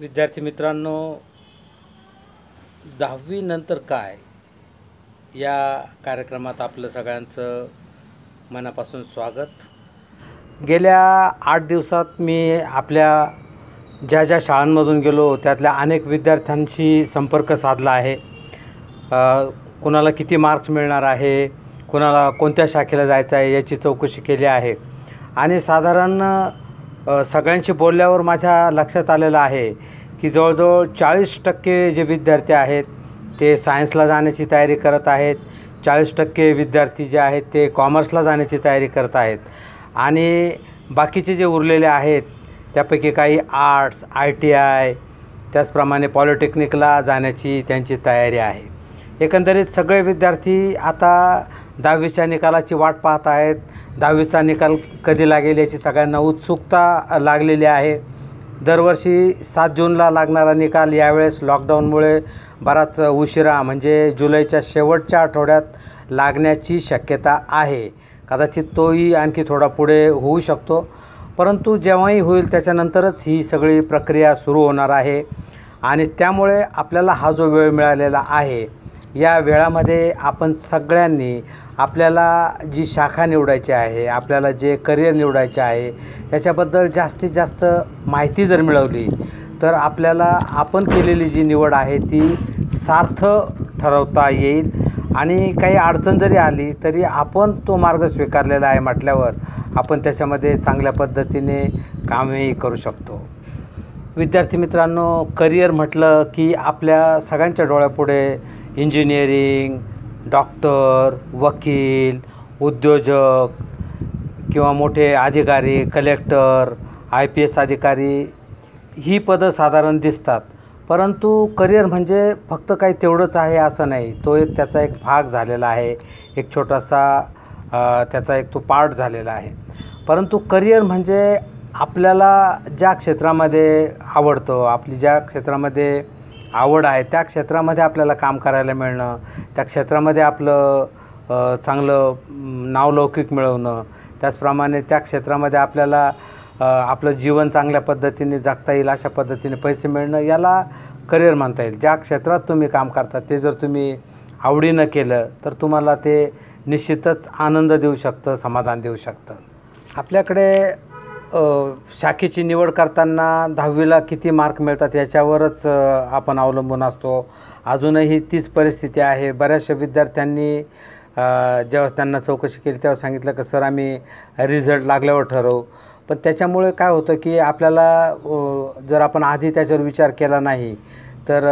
विद्यार्थी मित्रांनो दहावीनंतर काय या कार्यक्रमात आपलं सगळ्यांचं मनापासून स्वागत गेल्या आठ दिवसात मी आपल्या ज्या ज्या शाळांमधून गेलो त्यातल्या अनेक विद्यार्थ्यांशी संपर्क साधला आहे कोणाला किती मार्क्स मिळणार आहे कोणाला कोणत्या शाखेला जायचं आहे याची चौकशी केली आहे आणि साधारण सगळ्यांशी बोलल्यावर माझ्या लक्षात आलेलं आहे की जवळजवळ चाळीस टक्के जे विद्यार्थी आहेत ते सायन्सला जाण्याची तयारी करत आहेत चाळीस टक्के विद्यार्थी जे आहेत ते कॉमर्सला जाण्याची तयारी करत आहेत आणि बाकीचे जे उरलेले आहेत त्यापैकी काही आर्ट्स आय टी आय त्याचप्रमाणे पॉलिटेक्निकला जाण्याची त्यांची तयारी आहे एकंदरीत सगळे विद्यार्थी आता दहावीच्या निकालाची वाट पाहत आहेत दहावीचा निकाल कधी लागेल याची सगळ्यांना उत्सुकता लागलेली आहे दरवर्षी सात जूनला लागणारा निकाल यावेळेस लॉकडाऊनमुळे बराच उशिरा म्हणजे जुलैच्या शेवटच्या आठवड्यात लागण्याची शक्यता आहे कदाचित तोही आणखी थोडा पुढे होऊ शकतो परंतु जेव्हाही होईल त्याच्यानंतरच ही सगळी प्रक्रिया सुरू होणार आहे आणि त्यामुळे आपल्याला हा जो वेळ मिळालेला आहे या वेळामध्ये आपण सगळ्यांनी आपल्याला जी शाखा निवडायची आहे आपल्याला जे करिअर निवडायचे आहे त्याच्याबद्दल जास्तीत जास्त माहिती जर मिळवली तर आपल्याला आपण केलेली जी निवड आहे ती सार्थ ठरवता येईल आणि काही अडचण जरी आली तरी आपण तो मार्ग स्वीकारलेला आहे म्हटल्यावर आपण त्याच्यामध्ये चांगल्या पद्धतीने कामही करू शकतो विद्यार्थी मित्रांनो करिअर म्हटलं की आपल्या सगळ्यांच्या डोळ्यापुढे इंजिनिअरिंग डॉक्टर वकील उद्योजक किंवा मोठे अधिकारी कलेक्टर आय पी एस अधिकारी ही पदं साधारण दिसतात परंतु करिअर म्हणजे फक्त काही तेवढंच आहे असं नाही तो एक त्याचा एक भाग झालेला आहे एक छोटासा त्याचा एक तो पार्ट झालेला आहे परंतु करिअर म्हणजे आपल्याला ज्या क्षेत्रामध्ये आवडतं आपली ज्या क्षेत्रामध्ये आवड आहे त्या क्षेत्रामध्ये आपल्याला काम करायला मिळणं त्या क्षेत्रामध्ये आपलं चांगलं नावलौकिक मिळवणं त्याचप्रमाणे त्या क्षेत्रामध्ये आपल्याला आपलं जीवन चांगल्या पद्धतीने जगता येईल अशा पद्धतीने पैसे मिळणं याला करिअर मानता येईल ज्या क्षेत्रात तुम्ही काम करता ते जर तुम्ही आवडीनं केलं तर तुम्हाला ते निश्चितच आनंद देऊ शकतं समाधान देऊ शकतं आपल्याकडे शाखेची निवड करताना दहावीला किती मार्क मिळतात याच्यावरच आपण अवलंबून असतो अजूनही तीच परिस्थिती आहे बऱ्याचशा विद्यार्थ्यांनी जेव्हा त्यांना चौकशी केली तेव्हा सांगितलं की सर आम्ही रिझल्ट लागल्यावर ठरवू पण त्याच्यामुळे काय होतं की आपल्याला जर आपण आधी त्याच्यावर विचार केला नाही तर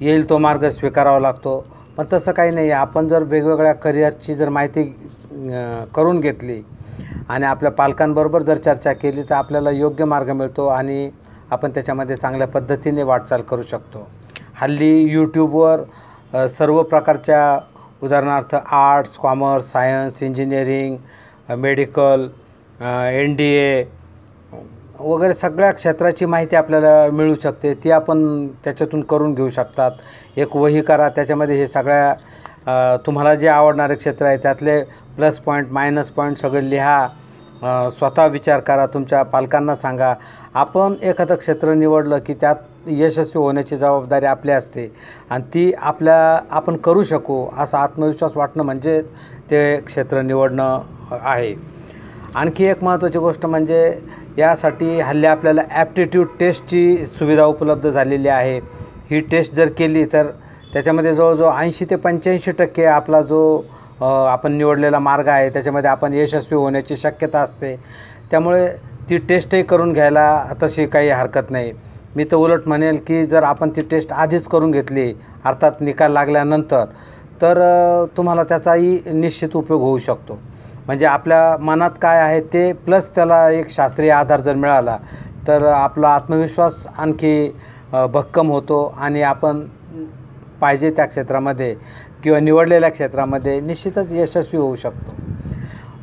येईल तो मार्ग स्वीकारावा लागतो पण तसं काही नाही आपण जर वेगवेगळ्या करिअरची जर माहिती करून घेतली आणि आपल्या पालकांबरोबर जर चर्चा केली तर आपल्याला योग्य मार्ग मिळतो आणि आपण त्याच्यामध्ये चांगल्या पद्धतीने वाटचाल करू शकतो हल्ली यूट्यूबवर सर्व प्रकारच्या उदाहरणार्थ arts commerce science engineering medical N D A वगैरे सगळ्या क्षेत्राची माहिती आपल्याला मिळू शकते ती आपण त्याच्यातून करून घेऊ शकतात एक वही करा त्याच्यामध्ये हे सगळ्या तुम्हाला जे आवडणारे क्षेत्र आहे त्यातले प्लस पॉईंट मायनस पॉईंट सगळे लिहा स्वतः विचार करा तुमच्या पालकांना सांगा आपण एखादं क्षेत्र निवडलं की त्यात यशस्वी होण्याची जबाबदारी आपली असते आणि ती आपल्या आपण करू शकू असा आत्मविश्वास वाटणं म्हणजेच ते क्षेत्र निवडणं आहे आणखी एक महत्त्वाची गोष्ट म्हणजे यासाठी हल्ली आपल्याला ॲप्टिट्यूड टेस्टची सुविधा उपलब्ध झालेली आहे ही टेस्ट जर केली तर त्याच्यामध्ये जवळजवळ ऐंशी ते पंच्याऐंशी टक्के आपला जो आपण निवडलेला मार्ग आहे त्याच्यामध्ये आपण यशस्वी होण्याची शक्यता असते त्यामुळे ती टेस्टही करून घ्यायला तशी काही हरकत नाही मी तर उलट म्हणेल की जर आपण ती टेस्ट आधीच करून घेतली अर्थात निकाल लागल्यानंतर तर तुम्हाला त्याचाही निश्चित उपयोग होऊ शकतो म्हणजे आपल्या मनात काय आहे ते प्लस त्याला एक शास्त्रीय आधार जर मिळाला तर आपला आत्मविश्वास आणखी भक्कम होतो आणि आपण पाहिजे त्या क्षेत्रामध्ये किंवा निवडलेल्या क्षेत्रामध्ये निश्चितच यशस्वी होऊ शकतो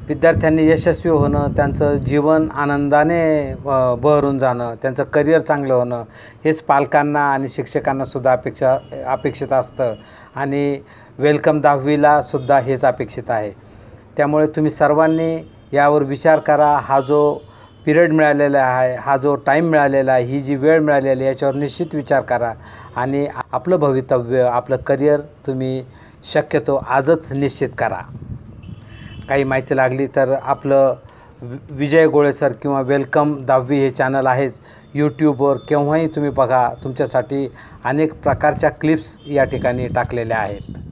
विद्यार्थ्यांनी यशस्वी होणं त्यांचं जीवन आनंदाने बहरून जाणं त्यांचं करिअर चांगलं होणं हेच पालकांना आणि शिक्षकांनासुद्धा अपेक्षा अपेक्षित असतं आणि वेलकम दहावीलासुद्धा हेच अपेक्षित आहे त्यामुळे तुम्ही सर्वांनी यावर विचार करा हा जो पिरियड मिळालेला आहे हा जो टाईम मिळालेला आहे ही जी वेळ मिळालेली आहे याच्यावर निश्चित विचार करा आणि आपलं भवितव्य आपलं करिअर तुम्ही शक्यतो आजच निश्चित करा काही माहिती लागली तर आपलं विजय गोळे सर किंवा वेलकम दहावी हे चॅनल आहेच यूट्यूबवर केव्हाही तुम्ही बघा तुमच्यासाठी अनेक प्रकारच्या क्लिप्स या ठिकाणी टाकलेल्या आहेत